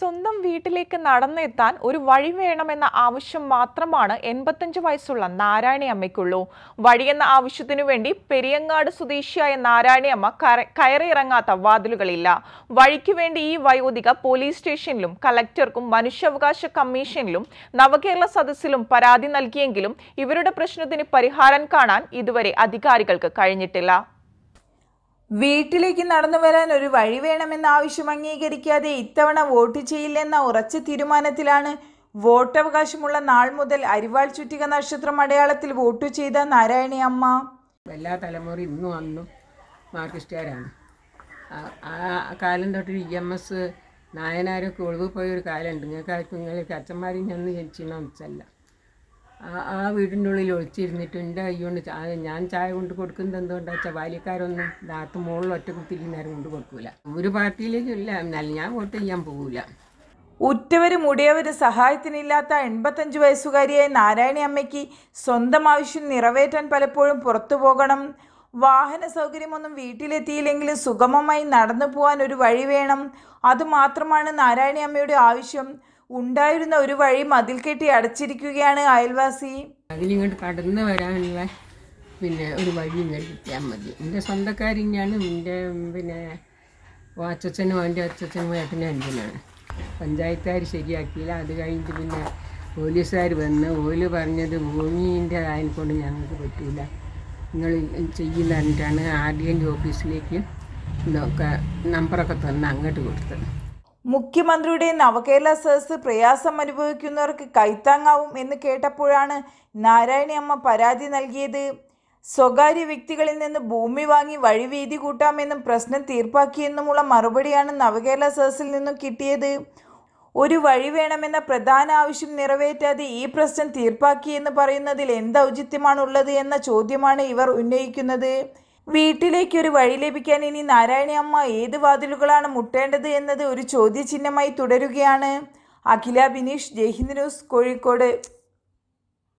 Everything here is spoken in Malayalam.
സ്വന്തം വീട്ടിലേക്ക് നടന്നെത്താൻ ഒരു വഴി വേണമെന്ന ആവശ്യം മാത്രമാണ് എൺപത്തഞ്ച് വയസ്സുള്ള നാരായണിയമ്മയ്ക്കുള്ളൂ വഴിയെന്ന ആവശ്യത്തിനു വേണ്ടി പെരിയങ്ങാട് സ്വദേശിയായ നാരായണിയമ്മ കയറിയിറങ്ങാത്ത വാതിലുകളില്ല വഴിക്ക് വേണ്ടി ഈ വയോധിക പോലീസ് സ്റ്റേഷനിലും കളക്ടർക്കും മനുഷ്യാവകാശ കമ്മീഷനിലും നവകേരള സദസ്സിലും പരാതി നൽകിയെങ്കിലും ഇവരുടെ പ്രശ്നത്തിന് പരിഹാരം കാണാൻ ഇതുവരെ അധികാരികൾക്ക് കഴിഞ്ഞിട്ടില്ല വീട്ടിലേക്ക് നടന്നു വരാൻ ഒരു വഴി വേണമെന്ന ആവശ്യം അംഗീകരിക്കാതെ ഇത്തവണ വോട്ട് ചെയ്യില്ലെന്ന ഉറച്ച തീരുമാനത്തിലാണ് വോട്ടവകാശമുള്ള നാൾ മുതൽ അരിവാൾ ചുറ്റിക നക്ഷത്രം അടയാളത്തിൽ വോട്ട് ചെയ്ത നാരായണി അമ്മ എല്ലാ തലമുറയും ഇന്നും അന്നും മാർക്കിസ്റ്റുകാരാണ് ആ കാലം തൊട്ട് ഇ എം എസ് നായനാരൊക്കെ ഒഴിവ് പോയ ഒരു കാലമുണ്ട് നിങ്ങൾക്ക് നിങ്ങൾക്ക് അച്ഛന്മാരും ഞാൻ ജനിച്ചിരുന്ന വെച്ചല്ല ആ വീടിൻ്റെ ഉള്ളിൽ ഒളിച്ചിരുന്നിട്ട് എൻ്റെ കൈകൊണ്ട് ഞാൻ ചായ കൊണ്ട് കൊടുക്കുന്നത് എന്തുകൊണ്ടാ വെച്ചാൽ ബാല്യക്കാരൊന്നും രാത്രി മുകളിൽ ഒറ്റ കുത്തിരി നേരം കൊണ്ട് കൊടുക്കൂല ഒരു പാർട്ടിയിലേക്കും ഇല്ല ഞാൻ വോട്ട് ചെയ്യാൻ പോകൂല ഉറ്റവര് മുടിയവര് സഹായത്തിനില്ലാത്ത എൺപത്തഞ്ചു വയസ്സുകാരിയായ നാരായണി അമ്മയ്ക്ക് സ്വന്തം ആവശ്യം നിറവേറ്റാൻ പലപ്പോഴും പുറത്തു പോകണം വാഹന സൗകര്യമൊന്നും വീട്ടിലെത്തിയില്ലെങ്കിലും സുഗമമായി നടന്നു പോകാൻ ഒരു വഴി വേണം അതുമാത്രമാണ് നാരായണി അമ്മയുടെ ആവശ്യം ഉണ്ടായിരുന്ന ഒരു വഴി മതിൽ കെട്ടി അടച്ചിരിക്കുകയാണ് അയൽവാസി അതിലിങ്ങോട്ട് കടന്നു വരാനുള്ള പിന്നെ ഒരു വഴി കിട്ടിയാൽ മതി എൻ്റെ സ്വന്തക്കാരിഞ്ഞാണ് എൻ്റെ പിന്നെ വാച്ചച്ഛനും അവൻ്റെ അച്ഛനും ഏട്ടനും അഞ്ചനാണ് പഞ്ചായത്തുകാർ ശരിയാക്കിയില്ല അത് കഴിഞ്ഞിട്ട് പിന്നെ പോലീസുകാർ വന്ന് ഓല് പറഞ്ഞത് ഭൂമിൻ്റെ ആയതുകൊണ്ട് ഞങ്ങൾക്ക് പറ്റില്ല നിങ്ങൾ ചെയ്യുന്ന ആർ ഡി എൻ്റെ ഓഫീസിലേക്ക് ഇതൊക്കെ നമ്പറൊക്കെ തന്ന് അങ്ങോട്ട് കൊടുത്തത് മുഖ്യമന്ത്രിയുടെ നവകേരള സദസ് പ്രയാസം അനുഭവിക്കുന്നവർക്ക് കൈത്താങ്ങാവും എന്ന് കേട്ടപ്പോഴാണ് നാരായണിയമ്മ പരാതി നൽകിയത് സ്വകാര്യ വ്യക്തികളിൽ നിന്ന് ഭൂമി വാങ്ങി വഴി വീതി കൂട്ടാമെന്നും പ്രശ്നം തീർപ്പാക്കിയെന്നുമുള്ള മറുപടിയാണ് നവകേരള സദസ്സിൽ നിന്നും കിട്ടിയത് ഒരു വഴി വേണമെന്ന പ്രധാന ആവശ്യം നിറവേറ്റാതെ ഈ പ്രശ്നം തീർപ്പാക്കിയെന്ന് പറയുന്നതിൽ എന്ത് ഔചിത്യമാണുള്ളത് എന്ന ചോദ്യമാണ് ഇവർ ഉന്നയിക്കുന്നത് വീട്ടിലേക്കൊരു വഴി ലഭിക്കാൻ ഇനി നാരായണി അമ്മ ഏത് വാതിലുകളാണ് മുട്ടേണ്ടത് എന്നത് ഒരു ചോദ്യചിഹ്നമായി തുടരുകയാണ് അഖില ബിനീഷ് ജയ്ഹിന്ദ് ന്യൂസ് കോഴിക്കോട്